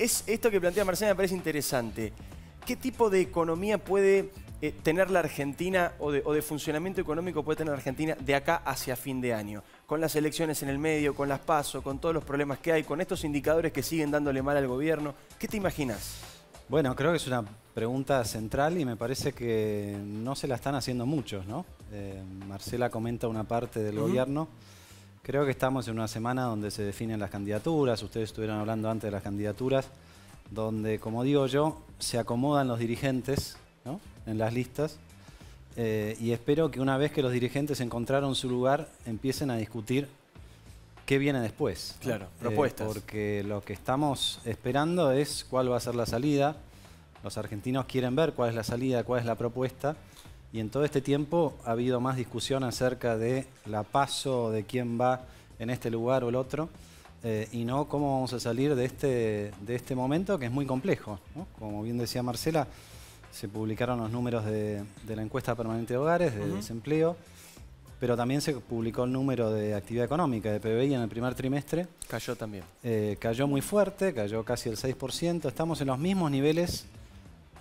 es esto que plantea Marcela me parece interesante. ¿Qué tipo de economía puede eh, tener la Argentina o de, funcionamiento económico puede tener la Argentina de acá hacia fin de año? Con las elecciones en el medio, con las pasos, con todos los problemas que hay, con estos indicadores que siguen dándole mal al gobierno. ¿Qué te imaginas? Bueno, creo que es una pregunta central y me parece que no se la están haciendo muchos, ¿no? Eh, Marcela comenta una parte del gobierno. Creo que estamos en una semana donde se definen las candidaturas, ustedes estuvieron hablando antes de las candidaturas, donde, como digo yo, se acomodan los dirigentes en las listas eh, y espero que una vez que los dirigentes encontraron su lugar, empiecen a discutir qué viene después. Claro, eh, propuestas. porque lo que estamos esperando es cuál va a ser la salida. Los argentinos quieren ver cuál es la salida, cuál es la propuesta. Y en todo este tiempo ha habido más discusión acerca de la paso, de quién va en este lugar o el otro, eh, y no cómo vamos a salir de este, de este momento que es muy complejo. Como bien decía Marcela, se publicaron los números de, la encuesta permanente de hogares, de desempleo, pero también se publicó el número de actividad económica de PBI en el primer trimestre. Cayó también. Eh, cayó muy fuerte, cayó casi el 6%. Estamos en los mismos niveles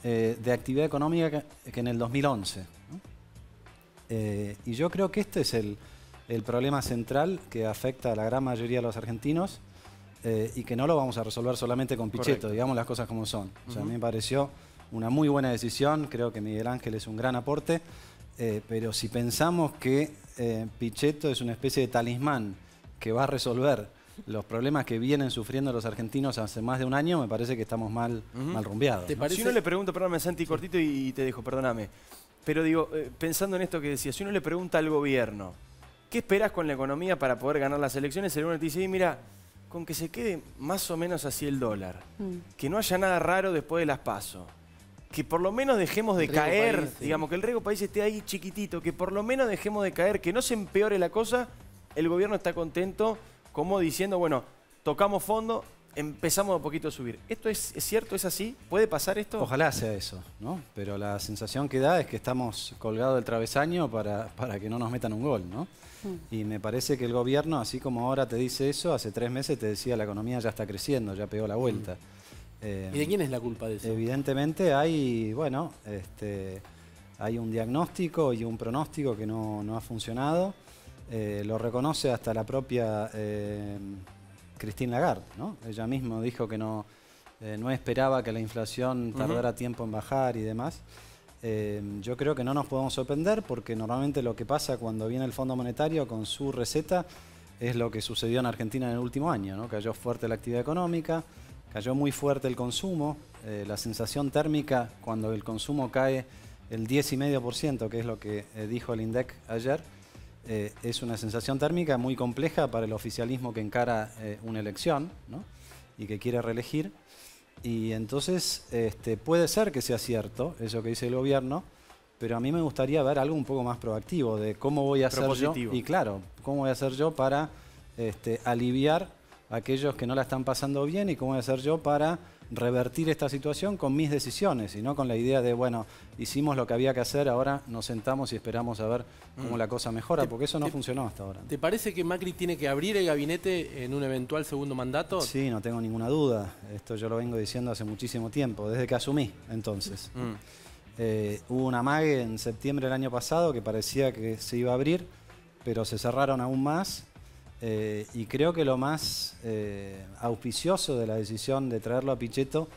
eh, de actividad económica que en el 2011. Eh, y yo creo que este es el, problema central que afecta a la gran mayoría de los argentinos eh, y que no lo vamos a resolver solamente con Pichetto, digamos las cosas como son. A mí me pareció una muy buena decisión, creo que Miguel Ángel es un gran aporte, eh, pero si pensamos que Pichetto es una especie de talismán que va a resolver los problemas que vienen sufriendo los argentinos hace más de un año, me parece que estamos mal, rumbeados. ¿no? le pregunto, perdóname Santi, cortito y te dejo, perdóname. Pero digo, eh, pensando en esto que decía, si uno le pregunta al gobierno, ¿qué esperas con la economía para poder ganar las elecciones? El uno te dice, mira, con que se quede más o menos así el dólar, mm. que no haya nada raro después de las pasos, que por lo menos dejemos de caer, digamos, que el riesgo país esté ahí chiquitito, que por lo menos dejemos de caer, que no se empeore la cosa, el gobierno está contento, como diciendo, bueno, tocamos fondo, empezamos a poquito a subir. ¿Esto es, cierto? ¿Es así? ¿Puede pasar esto? Ojalá sea eso, ¿no? Pero la sensación que da es que estamos colgados del travesaño para, que no nos metan un gol, ¿no? Mm. Y me parece que el gobierno, así como ahora te dice eso, hace tres meses te decía la economía ya está creciendo, ya pegó la mm. vuelta. Eh, ¿Y de quién es la culpa de eso? Evidentemente hay, bueno, este, hay un diagnóstico y un pronóstico que no, ha funcionado. Eh, lo reconoce hasta la propia... Eh, Christine Lagarde, Ella misma dijo que no, eh, no esperaba que la inflación tardara tiempo en bajar y demás. Eh, yo creo que no nos podemos sorprender porque normalmente lo que pasa cuando viene el Fondo Monetario con su receta es lo que sucedió en Argentina en el último año, ¿no? Cayó fuerte la actividad económica, cayó muy fuerte el consumo, eh, la sensación térmica cuando el consumo cae el 10,5%, que es lo que dijo el INDEC ayer, eh, es una sensación térmica muy compleja para el oficialismo que encara eh, una elección y que quiere reelegir. Y entonces este, puede ser que sea cierto eso que dice el gobierno, pero a mí me gustaría ver algo un poco más proactivo de cómo voy a hacer yo. Y claro, cómo voy a hacer yo para este, aliviar aquellos que no la están pasando bien y cómo voy a hacer yo para revertir esta situación con mis decisiones y no con la idea de, bueno, hicimos lo que había que hacer, ahora nos sentamos y esperamos a ver cómo mm. la cosa mejora, porque eso no funcionó hasta ahora. ¿Te parece que Macri tiene que abrir el gabinete en un eventual segundo mandato? Sí, no tengo ninguna duda. Esto yo lo vengo diciendo hace muchísimo tiempo, desde que asumí entonces. Mm. Eh, hubo una mague en septiembre del año pasado que parecía que se iba a abrir, pero se cerraron aún más eh, y creo que lo más eh, auspicioso de la decisión de traerlo a Pichetto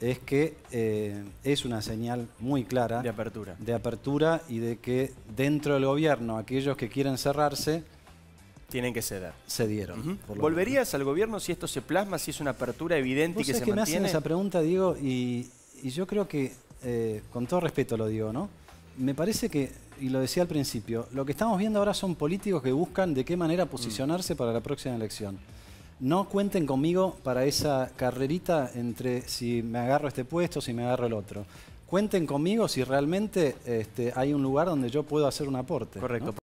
es que eh, es una señal muy clara de apertura. y de que dentro del gobierno aquellos que quieren cerrarse tienen que ceder. ¿Volverías al gobierno si esto se plasma, si es una apertura evidente y que se que Me hacen esa pregunta, Diego, y, yo creo que, con todo respeto lo digo, ¿no? me parece que, y lo decía al principio, lo que estamos viendo ahora son políticos que buscan de qué manera posicionarse para la próxima elección. No cuenten conmigo para esa carrerita entre si me agarro este puesto, si me agarro el otro. Cuenten conmigo si realmente este, hay un lugar donde yo puedo hacer un aporte. Correcto.